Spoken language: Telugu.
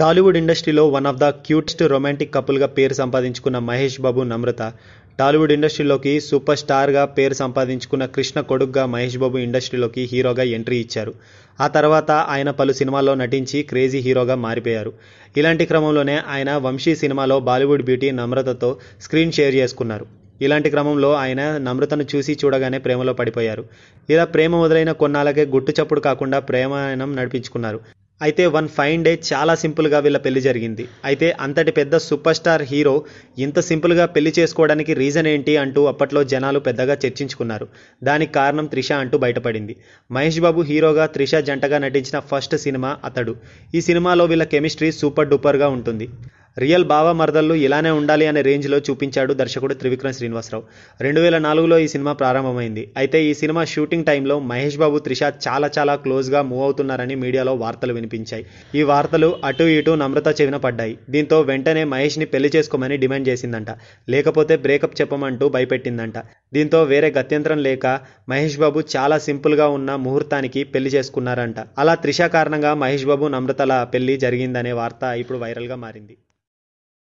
టాలీవుడ్ ఇండస్ట్రీలో one of the cutest romantic కపుల్గా పేరు సంపాదించుకున్న మహేష్ బాబు నమ్రత టాలీవుడ్ ఇండస్ట్రీలోకి సూపర్ స్టార్గా పేరు సంపాదించుకున్న కృష్ణ కొడుగ్గా మహేష్ బాబు ఇండస్ట్రీలోకి హీరోగా ఎంట్రీ ఇచ్చారు ఆ తర్వాత ఆయన పలు సినిమాల్లో నటించి క్రేజీ హీరోగా మారిపోయారు ఇలాంటి క్రమంలోనే ఆయన వంశీ సినిమాలో బాలీవుడ్ బ్యూటీ నమ్రతతో స్క్రీన్ షేర్ చేసుకున్నారు ఇలాంటి క్రమంలో ఆయన నమ్రతను చూసి చూడగానే ప్రేమలో పడిపోయారు ఇలా ప్రేమ మొదలైన కొన్నాళ్ళకే గుట్టు చప్పుడు కాకుండా ప్రేమాయణం నడిపించుకున్నారు అయితే వన్ ఫైన్ డే చాలా సింపుల్గా వీళ్ళ పెళ్లి జరిగింది అయితే అంతటి పెద్ద సూపర్ స్టార్ హీరో ఇంత సింపుల్గా పెళ్లి చేసుకోవడానికి రీజన్ ఏంటి అంటూ అప్పట్లో జనాలు పెద్దగా చర్చించుకున్నారు దానికి కారణం త్రిష అంటూ బయటపడింది మహేష్ బాబు హీరోగా త్రిష జంటగా నటించిన ఫస్ట్ సినిమా అతడు ఈ సినిమాలో వీళ్ళ కెమిస్ట్రీ సూపర్ డూపర్గా ఉంటుంది రియల్ బావ మరదల్లు ఇలానే ఉండాలి అనే రేంజ్లో చూపించాడు దర్శకుడు త్రివిక్రమ్ శ్రీనివాసరావు రెండు వేల నాలుగులో ఈ సినిమా ప్రారంభమైంది అయితే ఈ సినిమా షూటింగ్ టైంలో మహేష్ బాబు త్రిష చాలా చాలా క్లోజ్గా మూవ్ అవుతున్నారని మీడియాలో వార్తలు వినిపించాయి ఈ వార్తలు అటు ఇటు నమ్రత చెవిన పడ్డాయి దీంతో వెంటనే మహేష్ని పెళ్లి చేసుకోమని డిమాండ్ చేసిందంట లేకపోతే బ్రేకప్ చెప్పమంటూ భయపెట్టిందంట దీంతో వేరే గత్యంతరం లేక మహేష్ బాబు చాలా సింపుల్గా ఉన్న ముహూర్తానికి పెళ్లి చేసుకున్నారంట అలా త్రిష కారణంగా మహేష్ బాబు నమ్రతల పెళ్లి జరిగిందనే వార్త ఇప్పుడు వైరల్గా మారింది